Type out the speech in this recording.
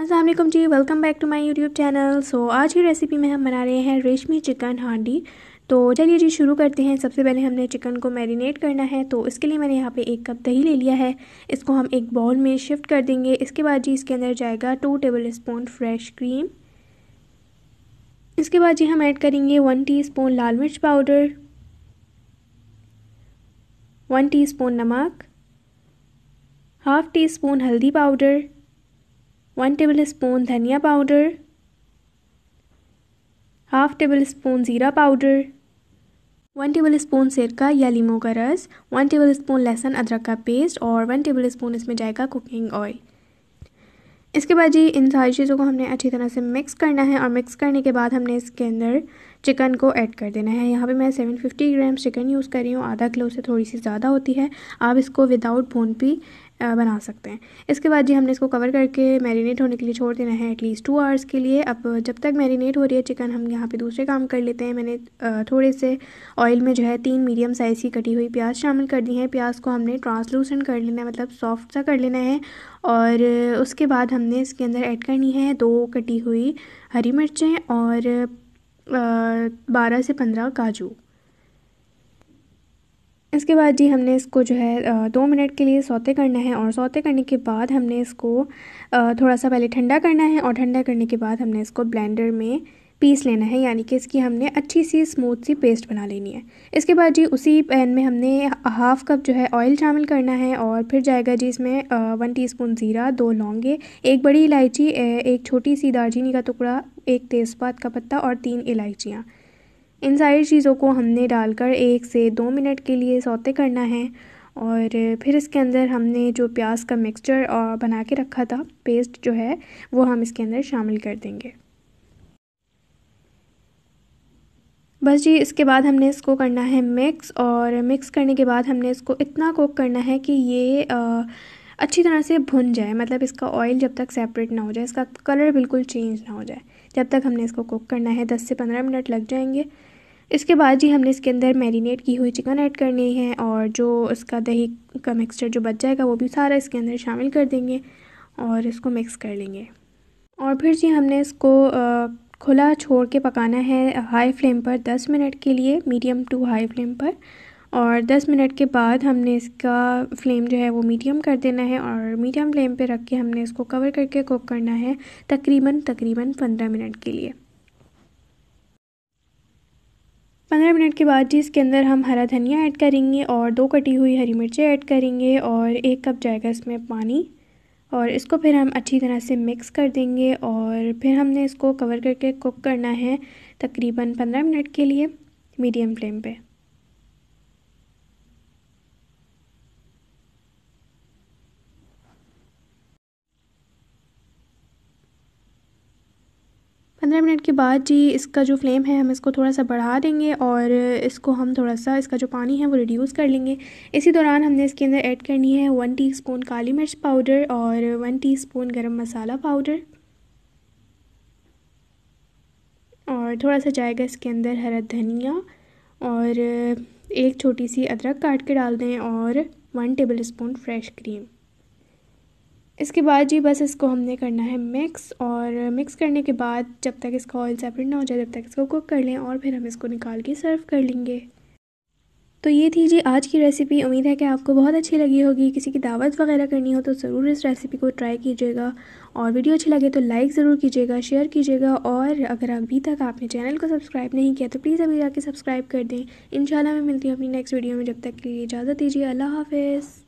Aslam ji welcome back to my YouTube channel so आज की recipe में हम बना रहे हैं रेशमी चिकन हांडी तो चलिए जी शुरू करते हैं सबसे पहले हमने चिकन को मैरिनेट करना है तो इसके लिए मैंने यहाँ पे एक कप दही ले लिया है इसको हम एक बाउल में शिफ्ट कर देंगे इसके बाद जी इसके अंदर जाएगा two tablespoon fresh cream इसके बाद जी हम ऐड करेंगे वन टी स्पून लाल मिर्च पाउडर वन टी स्पून नमक हाफ़ टी स्पून हल्दी पाउडर वन टेबल स्पून धनिया पाउडर हाफ टेबल स्पून ज़ीरा पाउडर वन टेबल स्पून सिरका या लीमू का रस वन टेबल स्पून लहसुन अदरक का पेस्ट और वन टेबल स्पून इसमें जाएगा कुकिंग ऑयल इसके बाद जी इन सारी चीज़ों को हमने अच्छी तरह से मिक्स करना है और मिक्स करने के बाद हमने इसके अंदर चिकन को ऐड कर देना है यहाँ पे मैं 750 ग्राम चिकन यूज़ कर रही हूँ आधा किलो से थोड़ी सी ज़्यादा होती है आप इसको विदाउट बोन भी बना सकते हैं इसके बाद जी हमने इसको कवर करके मैरिनेट होने के लिए छोड़ देना है एटलीस्ट टू आवर्स के लिए अब जब तक मैरिनेट हो रही है चिकन हम यहाँ पे दूसरे काम कर लेते हैं मैंने थोड़े से ऑयल में जो है तीन मीडियम साइज़ की कटी हुई प्याज शामिल कर दी है प्याज को हमने ट्रांसलूसेंट कर लेना है मतलब सॉफ्ट सा कर लेना है और उसके बाद हमने इसके अंदर ऐड करनी है दो कटी हुई हरी मिर्चें और बारह से पंद्रह काजू इसके बाद जी हमने इसको जो है दो मिनट के लिए सौते करना है और सौते करने के बाद हमने इसको थोड़ा सा पहले ठंडा करना है और ठंडा करने के बाद हमने इसको ब्लेंडर में पीस लेना है यानी कि इसकी हमने अच्छी सी स्मूथ सी पेस्ट बना लेनी है इसके बाद जी उसी पैन में हमने हाफ़ कप जो है ऑयल शामिल करना है और फिर जाएगा जी इसमें वन टीस्पून ज़ीरा दो लौंगे एक बड़ी इलायची एक छोटी सी दालचीनी का टुकड़ा एक तेज़पात का पत्ता और तीन इलायचियाँ इन सारी चीज़ों को हमने डालकर एक से दो मिनट के लिए सौते करना है और फिर इसके अंदर हमने जो प्याज का मिक्सचर और बना के रखा था पेस्ट जो है वो हम इसके अंदर शामिल कर देंगे बस जी इसके बाद हमने इसको करना है मिक्स और मिक्स करने के बाद हमने इसको इतना कुक करना है कि ये आ, अच्छी तरह से भुन जाए मतलब इसका ऑयल जब तक सेपरेट ना हो जाए इसका कलर बिल्कुल चेंज ना हो जाए जब तक हमने इसको कुक करना है दस से पंद्रह मिनट लग जाएंगे इसके बाद जी हमने इसके अंदर मैरिनेट की हुई चिकन ऐड करनी है और जो इसका दही का मिक्सचर जो बच जाएगा वो भी सारा इसके अंदर शामिल कर देंगे और इसको मिक्स कर लेंगे और फिर जी हमने इसको खुला छोड़ के पकाना है हाई फ्लेम पर 10 मिनट के लिए मीडियम टू हाई फ्लेम पर और 10 मिनट के बाद हमने इसका फ्लेम जो है वो मीडियम कर देना है और मीडियम फ्लेम पे रख के हमने इसको कवर करके कुक करना है तकरीबन तकरीबन 15 मिनट के लिए पंद्रह मिनट के बाद जी इसके अंदर हम हरा धनिया ऐड करेंगे और दो कटी हुई हरी मिर्चें ऐड करेंगे और एक कप जाएगा इसमें पानी और इसको फिर हम अच्छी तरह से मिक्स कर देंगे और फिर हमने इसको कवर करके कुक करना है तकरीबन पंद्रह मिनट के लिए मीडियम फ्लेम पे पंद्रह मिनट के बाद जी इसका जो फ्लेम है हम इसको थोड़ा सा बढ़ा देंगे और इसको हम थोड़ा सा इसका जो पानी है वो रिड्यूस कर लेंगे इसी दौरान हमने इसके अंदर ऐड करनी है वन टीस्पून काली मिर्च पाउडर और वन टीस्पून गरम मसाला पाउडर और थोड़ा सा जाएगा इसके अंदर हरा धनिया और एक छोटी सी अदरक काट के डाल दें और one tablespoon fresh cream इसके बाद जी बस इसको हमने करना है मिक्स और मिक्स करने के बाद जब तक इसका ऑयल सेपरेट ना हो जाए तब तक इसको कुक कर लें और फिर हम इसको निकाल के सर्व कर लेंगे तो ये थी जी आज की रेसिपी उम्मीद है कि आपको बहुत अच्छी लगी होगी किसी की दावत वगैरह करनी हो तो ज़रूर इस रेसिपी को ट्राई कीजिएगा और वीडियो अच्छी लगे तो लाइक ज़रूर कीजिएगा शेयर कीजिएगा और अगर अभी तक आपने चैनल को सब्सक्राइब नहीं किया तो प्लीज़ अभी जाके सब्सक्राइब कर दें इन मैं मिलती हूँ अपनी नेक्स्ट वीडियो में जब तक के लिए इजाज़त दीजिए अल्लाह हाफिज़